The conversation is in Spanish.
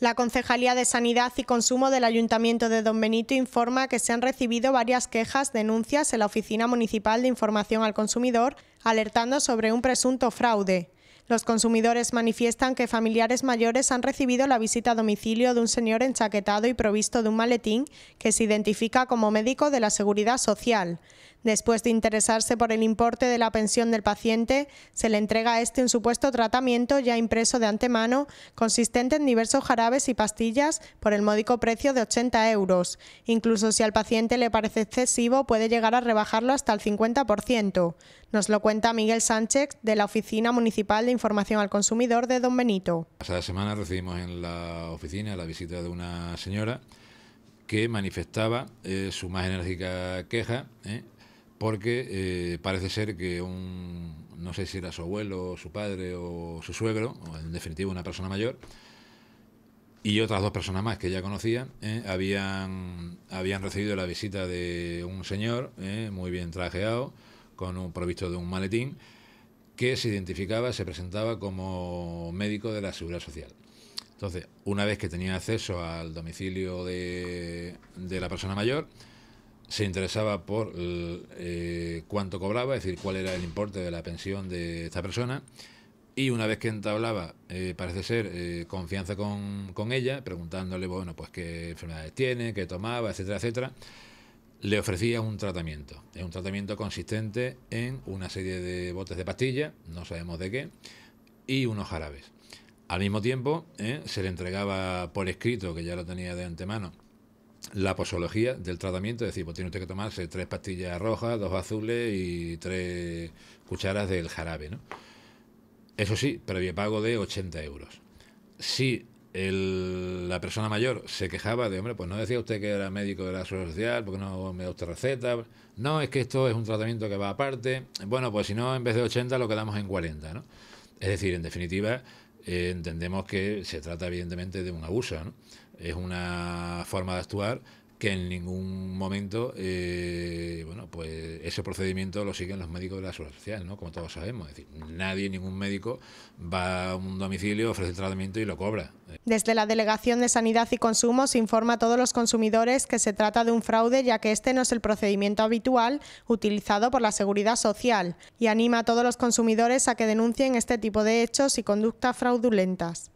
La Concejalía de Sanidad y Consumo del Ayuntamiento de Don Benito informa que se han recibido varias quejas, denuncias en la Oficina Municipal de Información al Consumidor, alertando sobre un presunto fraude. Los consumidores manifiestan que familiares mayores han recibido la visita a domicilio de un señor enchaquetado y provisto de un maletín que se identifica como médico de la Seguridad Social. Después de interesarse por el importe de la pensión del paciente, se le entrega a este un supuesto tratamiento ya impreso de antemano, consistente en diversos jarabes y pastillas por el módico precio de 80 euros. Incluso si al paciente le parece excesivo, puede llegar a rebajarlo hasta el 50%. Nos lo cuenta Miguel Sánchez de la Oficina Municipal de Información al Consumidor de Don Benito. Pasada semana recibimos en la oficina la visita de una señora que manifestaba eh, su más enérgica queja. Eh, porque eh, parece ser que un, no sé si era su abuelo, su padre o su suegro, o en definitiva una persona mayor, y otras dos personas más que ya conocían... Eh, habían, recibido la visita de un señor eh, muy bien trajeado, con un, provisto de un maletín, que se identificaba, se presentaba como médico de la Seguridad Social. Entonces, una vez que tenía acceso al domicilio de, de la persona mayor, se interesaba por eh, eh, cuánto cobraba, es decir, cuál era el importe de la pensión de esta persona. Y una vez que entablaba, eh, parece ser, confianza con, ella, preguntándole, bueno, pues qué enfermedades tiene, qué tomaba, etcétera, etcétera, le ofrecía un tratamiento. Es un tratamiento consistente en una serie de botes de pastilla, no sabemos de qué, y unos jarabes. Al mismo tiempo, se le entregaba por escrito, que ya lo tenía de antemano, la posología del tratamiento, es decir, pues tiene usted que tomarse tres pastillas rojas, dos azules y tres cucharas del jarabe, ¿no? Eso sí, previo pago de 80 euros. Si el, la persona mayor se quejaba de, hombre, pues no decía usted que era médico de la Seguridad Social, porque no me da usted receta. No, es que esto es un tratamiento que va aparte. Bueno, pues si no, en vez de 80 lo quedamos en 40, ¿no? Es decir, en definitiva, eh, entendemos que se trata evidentemente de un abuso. ¿no? Es una forma de actuar que en ningún momento, eh, bueno, pues ese procedimiento lo siguen los médicos de la seguridad social, ¿no? Como todos sabemos, es decir, nadie, ningún médico va a un domicilio, ofrece tratamiento y lo cobra. Desde la Delegación de Sanidad y Consumo informa a todos los consumidores que se trata de un fraude ya que este no es el procedimiento habitual utilizado por la Seguridad Social y anima a todos los consumidores a que denuncien este tipo de hechos y conductas fraudulentas.